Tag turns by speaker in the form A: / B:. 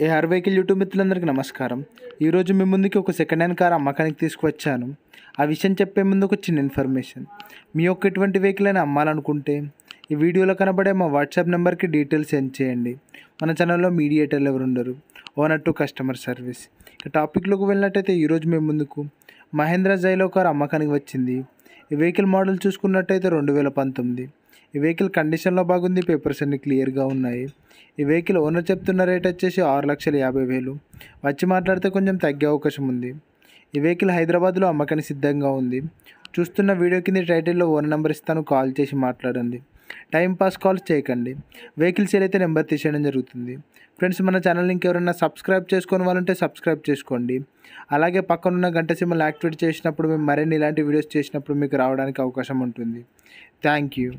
A: ఏ AR vehicle YouTube మిత్రులందరికీ నమస్కారం ఈరోజు మీ ముందుకి ఒక సెకండ్ హ్యాండ్ కార్ అమ్మకానికి తీసుకువచ్చాను ఆ విషయం చెప్పే ముందు ఒక చిన్న ఇన్ఫర్మేషన్ మీ యొక్క ఎటువంటి వెహికల్ అయినా అమ్మాలనుకుంటే ఈ వీడియోలో కనబడే మా వాట్సాప్ నెంబర్కి డీటెయిల్స్ సెండ్ చేయండి మన ఛానల్లో మీడియేటర్లు ఎవరు ఉండరు ఓనర్ టు కస్టమర్ సర్వీస్ ఇక టాపిక్లోకి వెళ్ళినట్టయితే ఈరోజు మీ ముందుకు మహేంద్ర జైలో కార్ అమ్మకానికి వచ్చింది ఈ వెహికల్ మోడల్ చూసుకున్నట్టయితే రెండు వేల పంతొమ్మిది ఈ వెహికల్ కండిషన్లో బాగుంది పేపర్స్ అన్ని క్లియర్గా ఉన్నాయి ఈ వెహికల్ ఓనర్ చెప్తున్న రేట్ వచ్చేసి ఆరు లక్షల యాభై వేలు వచ్చి మాట్లాడితే కొంచెం తగ్గే అవకాశం ఉంది ఈ వెహికల్ హైదరాబాద్లో అమ్మకానికి సిద్ధంగా ఉంది చూస్తున్న వీడియో కింద టైటిల్లో ఓనర్ నెంబర్ ఇస్తాను కాల్ చేసి మాట్లాడండి టైం పాస్ కాల్స్ చేయకండి వెహికల్ సేల్ అయితే నెంబర్ తీసేయడం జరుగుతుంది ఫ్రెండ్స్ మన ఛానల్ ఇంకెవరైనా సబ్స్క్రైబ్ చేసుకొని వాళ్ళంటే సబ్స్క్రైబ్ చేసుకోండి అలాగే పక్కనున్న గంట సిమ్మల్ని యాక్టివేట్ చేసినప్పుడు మేము మరిన్ని ఇలాంటి వీడియోస్ చేసినప్పుడు మీకు రావడానికి అవకాశం ఉంటుంది థ్యాంక్ యూ